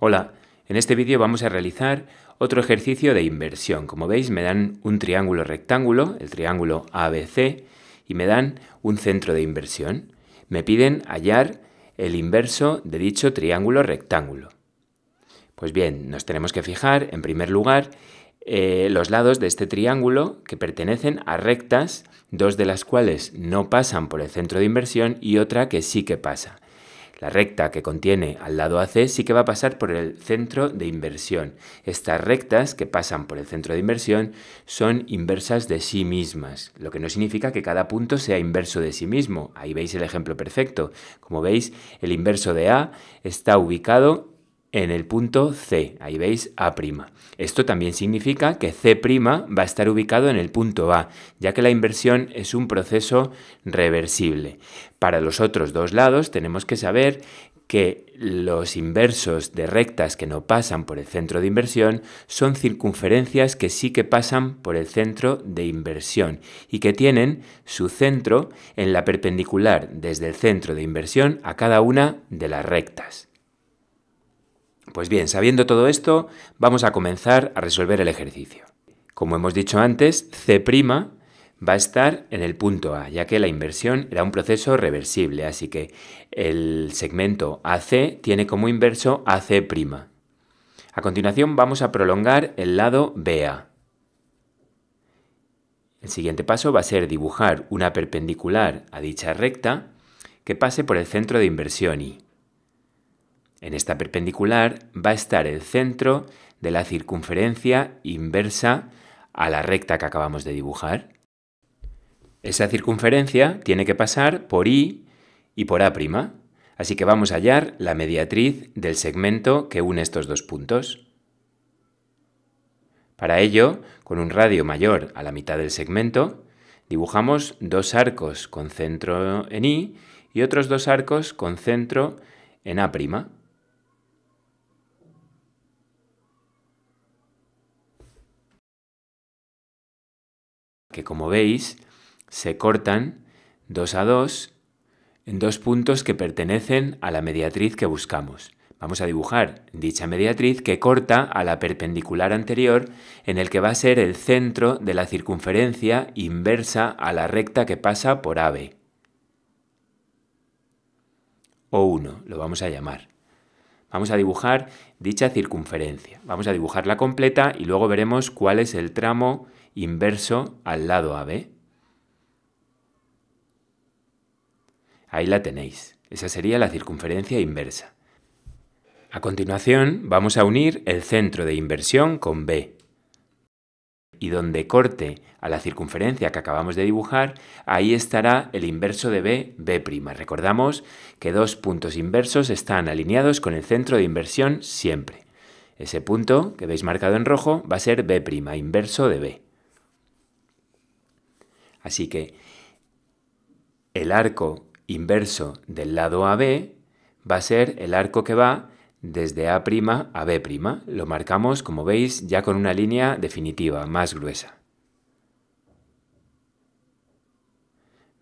Hola, en este vídeo vamos a realizar otro ejercicio de inversión. Como veis me dan un triángulo rectángulo, el triángulo ABC, y me dan un centro de inversión. Me piden hallar el inverso de dicho triángulo rectángulo. Pues bien, nos tenemos que fijar en primer lugar eh, los lados de este triángulo que pertenecen a rectas, dos de las cuales no pasan por el centro de inversión y otra que sí que pasa. La recta que contiene al lado AC sí que va a pasar por el centro de inversión. Estas rectas que pasan por el centro de inversión son inversas de sí mismas, lo que no significa que cada punto sea inverso de sí mismo. Ahí veis el ejemplo perfecto. Como veis, el inverso de A está ubicado en el punto C. Ahí veis A'. Esto también significa que C' va a estar ubicado en el punto A, ya que la inversión es un proceso reversible. Para los otros dos lados tenemos que saber que los inversos de rectas que no pasan por el centro de inversión son circunferencias que sí que pasan por el centro de inversión y que tienen su centro en la perpendicular desde el centro de inversión a cada una de las rectas. Pues bien, sabiendo todo esto, vamos a comenzar a resolver el ejercicio. Como hemos dicho antes, C' va a estar en el punto A, ya que la inversión era un proceso reversible, así que el segmento AC tiene como inverso AC'. A continuación vamos a prolongar el lado BA. El siguiente paso va a ser dibujar una perpendicular a dicha recta que pase por el centro de inversión I. En esta perpendicular va a estar el centro de la circunferencia inversa a la recta que acabamos de dibujar. Esa circunferencia tiene que pasar por I y por A', así que vamos a hallar la mediatriz del segmento que une estos dos puntos. Para ello, con un radio mayor a la mitad del segmento, dibujamos dos arcos con centro en I y otros dos arcos con centro en A'. que como veis se cortan dos a dos en dos puntos que pertenecen a la mediatriz que buscamos. Vamos a dibujar dicha mediatriz que corta a la perpendicular anterior en el que va a ser el centro de la circunferencia inversa a la recta que pasa por AB. O1 lo vamos a llamar. Vamos a dibujar dicha circunferencia. Vamos a dibujarla completa y luego veremos cuál es el tramo inverso al lado AB. Ahí la tenéis. Esa sería la circunferencia inversa. A continuación, vamos a unir el centro de inversión con B, y donde corte a la circunferencia que acabamos de dibujar, ahí estará el inverso de B, B'. Recordamos que dos puntos inversos están alineados con el centro de inversión siempre. Ese punto que veis marcado en rojo va a ser B', inverso de B. Así que el arco inverso del lado AB va a ser el arco que va desde A' a B'. Lo marcamos, como veis, ya con una línea definitiva, más gruesa.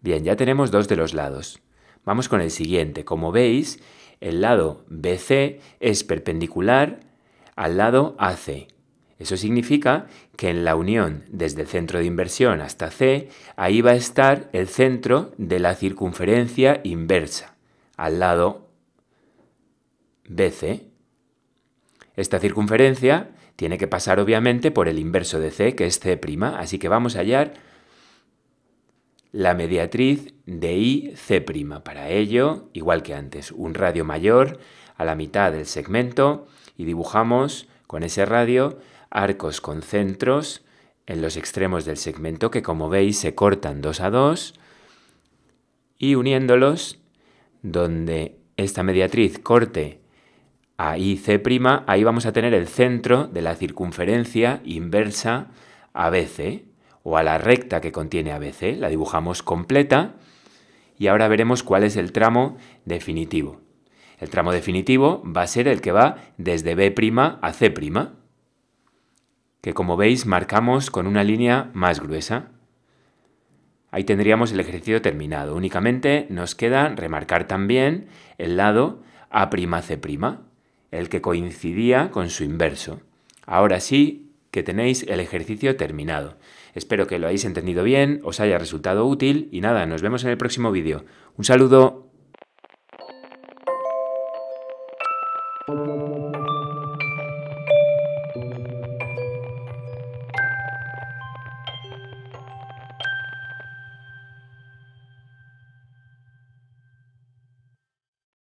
Bien, ya tenemos dos de los lados. Vamos con el siguiente. Como veis, el lado BC es perpendicular al lado AC. Eso significa que en la unión desde el centro de inversión hasta C, ahí va a estar el centro de la circunferencia inversa, al lado BC. Esta circunferencia tiene que pasar obviamente por el inverso de C, que es C', así que vamos a hallar la mediatriz de IC'. Para ello, igual que antes, un radio mayor a la mitad del segmento y dibujamos con ese radio arcos con centros en los extremos del segmento que como veis se cortan dos a dos y uniéndolos donde esta mediatriz corte ahí C', ahí vamos a tener el centro de la circunferencia inversa a BC o a la recta que contiene ABC. La dibujamos completa y ahora veremos cuál es el tramo definitivo. El tramo definitivo va a ser el que va desde B' a C', que como veis marcamos con una línea más gruesa. Ahí tendríamos el ejercicio terminado. Únicamente nos queda remarcar también el lado A'C' el que coincidía con su inverso. Ahora sí que tenéis el ejercicio terminado. Espero que lo hayáis entendido bien, os haya resultado útil y nada, nos vemos en el próximo vídeo. Un saludo.